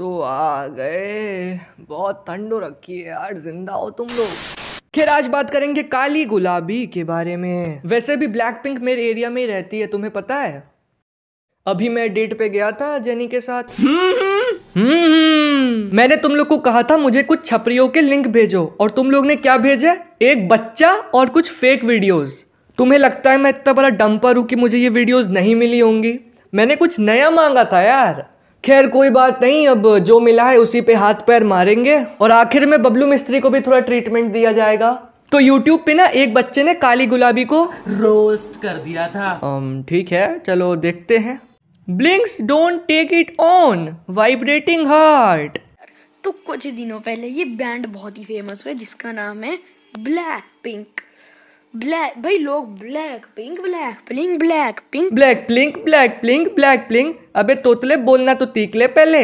तो आ गए बहुत ठंडो रखी है यार जिंदा हो तुम लोग खैर आज बात करेंगे काली गुलाबी के बारे में वैसे भी ब्लैक पिंक मेरे एरिया में ही रहती है तुम्हें पता है अभी मैं डेट पे गया था जेनी के साथ हम्म। मैंने तुम लोग को कहा था मुझे कुछ छपरियों के लिंक भेजो और तुम लोग ने क्या भेजा एक बच्चा और कुछ फेक वीडियोस तुम्हें लगता है मैं इतना बड़ा डंपर हूँ कि मुझे ये वीडियोस नहीं मिली होंगी मैंने कुछ नया मांगा था यार खैर कोई बात नहीं अब जो मिला है उसी पे हाथ पैर मारेंगे और आखिर में बबलू मिस्त्री को भी थोड़ा ट्रीटमेंट दिया जाएगा तो YouTube पे ना एक बच्चे ने काली गुलाबी को रोस्ट कर दिया था ठीक है चलो देखते हैं blinks don't take it on vibrating heart तो कुछ दिनों पहले ये बैंड बहुत ही फेमस हुआ जिसका नाम है ब्लैक पिंक ब्लैक भाई लोग ब्लैक पिंक ब्लैक प्लिंग black pink black pink black pink black प्लिंग अबे तोतले बोलना तो तीख ले पहले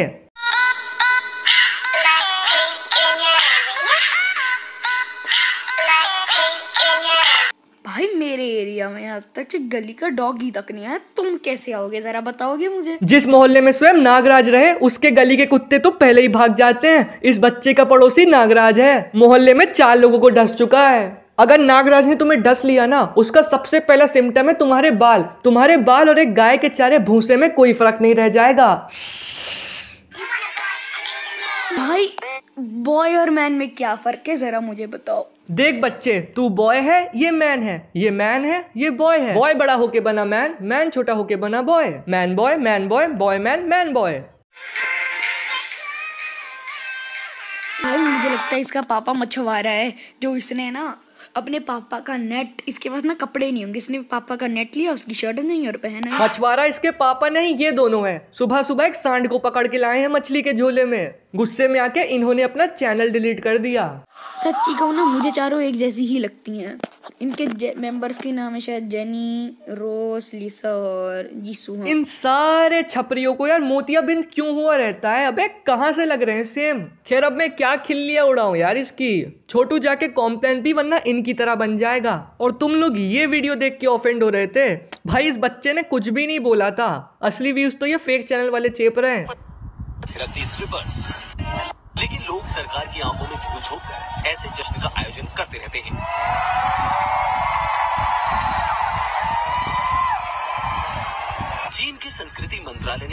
भाई मेरे एरिया में अब तक गली का डॉग ही तक नहीं आया तुम कैसे आओगे जरा बताओगे मुझे जिस मोहल्ले में स्वयं नागराज रहे उसके गली के कुत्ते तो पहले ही भाग जाते हैं इस बच्चे का पड़ोसी नागराज है मोहल्ले में चार लोगों को ढस चुका है अगर नागराज ने तुम्हें डस लिया ना उसका सबसे पहला सिम्टम है तुम्हारे बाल तुम्हारे बाल और एक गाय के चारे भूसे में कोई फर्क नहीं रह जाएगा भाई बॉय और मैन में क्या फर्क है जरा मुझे बताओ देख बच्चे तू बॉय है ये मैन है ये मैन है ये बॉय है बॉय बड़ा होके बना मैन मैन छोटा होके बना boy man boy man boy boy man man boy भाई मुझे लगता है इसका पापा रहा है जो इसने ना अपने पापा का नेट इसके पास ना कपड़े नहीं होंगे इसने पापा का नेट लिया उसकी शर्ट नहीं और पहना मछुआरा इसके पापा नहीं ये दोनों हैं सुबह सुबह एक सांड को पकड़ के लाए हैं मछली के झोले में गुस्से में आके इन्होंने अपना चैनल डिलीट कर दिया सच्ची कहूँ ना मुझे चारों एक जैसी ही लगती हैं इनके मेंबर्स के नाम है शायद जेनी रोस लिसा और जीसू हाँ। इन सारे छपरियों को यार मोतियाबिंद क्यों हुआ रहता है अबे कहाँ से लग रहे हैं सेम खैर अब मैं क्या खिल्लिया उड़ाऊं यार इसकी छोटू जाके कॉम्प्लेन भी वरना इनकी तरह बन जाएगा और तुम लोग ये वीडियो देख के ऑफेंड हो रहे थे भाई इस बच्चे ने कुछ भी नहीं बोला था असली व्यूज तो ये फेक चैनल वाले चेप रहे हैं लेकिन लोग सरकार की आंखों में घूस होकर ऐसे जश्न का आयोजन करते रहते हैं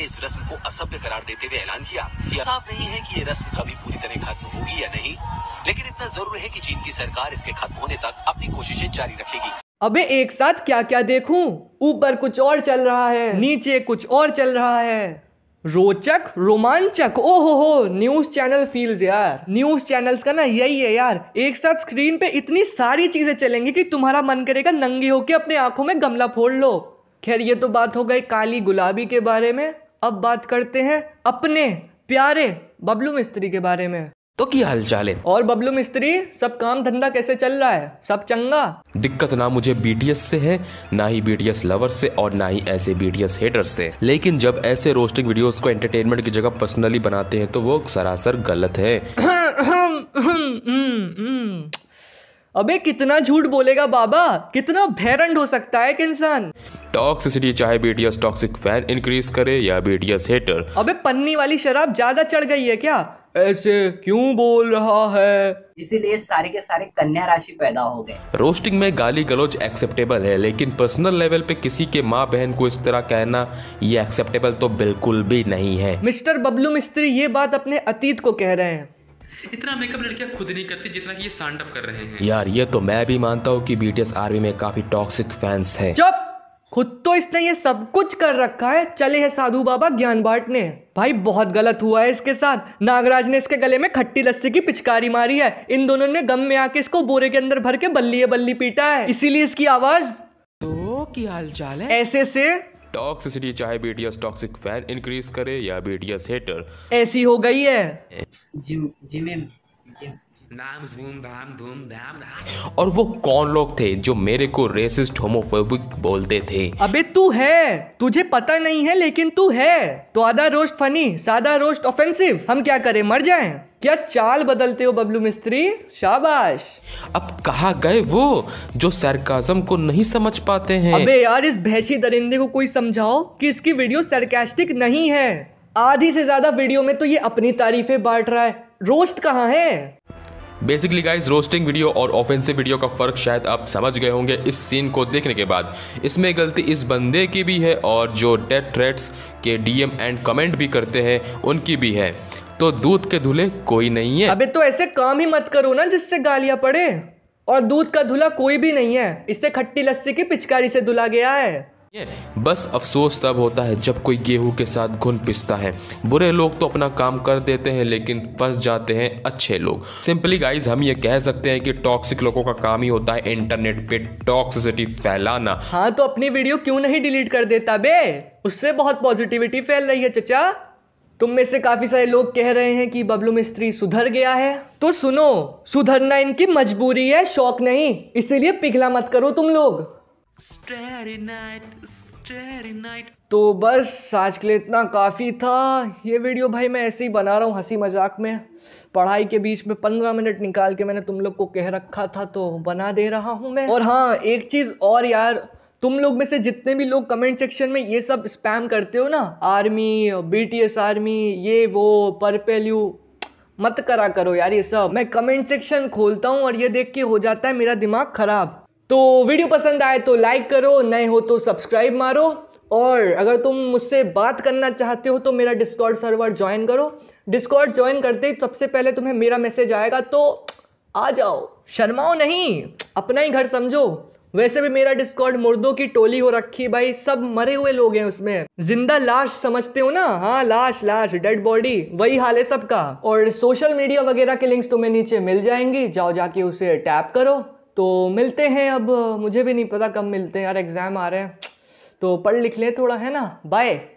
ने इस रस्म को असभ्य करार देते हुए ऐलान किया कि अच्छा। साफ नहीं है कि ये रस्म कभी पूरी तरह खत्म होगी या नहीं लेकिन इतना जरूर है कि चीन की सरकार इसके खत्म होने तक अपनी कोशिशें जारी रखेगी अबे एक साथ क्या क्या देखूं? ऊपर कुछ और चल रहा है नीचे कुछ और चल रहा है रोचक रोमांचक ओ हो हो न्यूज चैनल फील्स यार न्यूज चैनल्स का ना यही है यार एक साथ स्क्रीन पे इतनी सारी चीजें चलेंगी कि तुम्हारा मन करेगा नंगे होके अपने आंखों में गमला फोड़ लो खैर ये तो बात हो गई काली गुलाबी के बारे में अब बात करते हैं अपने प्यारे बबलू मिस्त्री के बारे में तो क्या हाल चाल है और बबलू मिस्त्री सब काम धंधा कैसे चल रहा है सब चंगा दिक्कत ना मुझे बीटीएस से है ना ही बीटीएस लवर से और ना ही ऐसे बीटीएस हेटर से लेकिन जब ऐसे रोस्टिंग वीडियोस को एंटरटेनमेंट की जगह पर्सनली बनाते हैं तो वो सरासर गलत है अबे कितना झूठ बोलेगा बाबा कितना भैरंड हो सकता है इंसान टॉक्सिसिटी चाहे बीटीएस टॉक्सिक फैन इंक्रीज करे या बीटीएस हेटर अबे पन्नी वाली शराब ज्यादा चढ़ गई है क्या ऐसे क्यों बोल रहा है इसीलिए सारे के सारे कन्या राशि पैदा हो गए रोस्टिंग में गाली गलोच एक्सेप्टेबल है लेकिन पर्सनल लेवल पे किसी के माँ बहन को इस तरह कहना ये एक्सेप्टेबल तो बिल्कुल भी नहीं है मिस्टर बबलू मिस्त्री ये बात अपने अतीत को कह रहे हैं इतना मेकअप लड़कियां खुद नहीं करती जितना कि ये सांडअप कर रहे हैं यार ये तो मैं भी मानता हूँ कि बीटीएस आर्मी में काफी टॉक्सिक फैंस हैं। चुप खुद तो इसने ये सब कुछ कर रखा है चले है साधु बाबा ज्ञान बांटने भाई बहुत गलत हुआ है इसके साथ नागराज ने इसके गले में खट्टी लस्सी की पिचकारी मारी है इन दोनों ने गम में आके इसको बोरे के अंदर भर के बल्ली बल्ली पीटा है इसीलिए इसकी आवाज तो की हाल चाल है ऐसे से टॉक्सिसिटी चाहे बीटीएस टॉक्सिक फैन इंक्रीज करे या बीटीएस हेटर ऐसी हो गई है जिम जिम जिम और वो कौन लोग थे जो मेरे को रेसिस्ट होमोफोबिक बोलते थे अबे तू है तुझे पता नहीं है लेकिन तू है तो आधा रोस्ट फनी सादा रोस्ट ऑफेंसिव हम क्या करें मर जाएं क्या चाल बदलते हो बबलू मिस्त्री शाबाश अब कहा गए वो जो सरकाजम को नहीं समझ पाते हैं अबे यार इस भैंसी दरिंदे को कोई समझाओ कि इसकी वीडियो सरकास्टिक नहीं है आधी से ज्यादा वीडियो में तो ये अपनी तारीफें बांट रहा है रोस्ट कहाँ है बेसिकली गाइज रोस्टिंग वीडियो और ऑफेंसिव वीडियो का फ़र्क शायद आप समझ गए होंगे इस सीन को देखने के बाद इसमें गलती इस बंदे की भी है और जो डेथ थ्रेट्स के डीएम एंड कमेंट भी करते हैं उनकी भी है तो दूध के धुले कोई नहीं है अबे तो ऐसे काम ही मत करो ना जिससे गालियां पड़े और दूध का धुला कोई भी नहीं है इससे खट्टी लस्सी की पिचकारी से धुला गया है बस अफसोस तब होता है जब कोई गेहूं के साथ घुन पिसता है बुरे लोग तो अपना काम कर देते हैं लेकिन फंस जाते हैं अच्छे लोग सिंपली गाइज हम ये कह सकते हैं कि टॉक्सिक लोगों का काम ही होता है इंटरनेट पे टॉक्सिसिटी फैलाना हाँ तो अपनी वीडियो क्यों नहीं डिलीट कर देता बे उससे बहुत पॉजिटिविटी फैल रही है चचा तुम में से काफी सारे लोग कह रहे हैं कि बबलू मिस्त्री सुधर गया है तो सुनो सुधरना इनकी मजबूरी है शौक नहीं इसीलिए पिघला मत करो तुम लोग तो बस आज के लिए इतना काफ़ी था ये वीडियो भाई मैं ऐसे ही बना रहा हूँ हंसी मजाक में पढ़ाई के बीच में पंद्रह मिनट निकाल के मैंने तुम लोग को कह रखा था तो बना दे रहा हूँ मैं और हाँ एक चीज़ और यार तुम लोग में से जितने भी लोग कमेंट सेक्शन में ये सब स्पैम करते हो ना आर्मी बीटीएस आर्मी ये वो पर्पल यू मत करा करो यार ये सब मैं कमेंट सेक्शन खोलता हूँ और ये देख के हो जाता है मेरा दिमाग ख़राब तो वीडियो पसंद आए तो लाइक करो नए हो तो सब्सक्राइब मारो और अगर तुम मुझसे बात करना चाहते हो तो मेरा डिस्कॉर्ड सर्वर ज्वाइन करो डिस्कॉर्ड ज्वाइन करते ही सबसे पहले तुम्हें मेरा मैसेज आएगा तो आ जाओ शर्माओ नहीं अपना ही घर समझो वैसे भी मेरा डिस्कॉर्ड मुर्दों की टोली हो रखी भाई सब मरे हुए लोग हैं उसमें जिंदा लाश समझते हो ना हाँ लाश लाश डेड बॉडी वही हाल है सबका और सोशल मीडिया वगैरह के लिंक्स तुम्हें नीचे मिल जाएंगी जाओ जाके उसे टैप करो तो मिलते हैं अब मुझे भी नहीं पता कब मिलते हैं यार एग्ज़ाम आ रहे हैं तो पढ़ लिख लें थोड़ा है ना बाय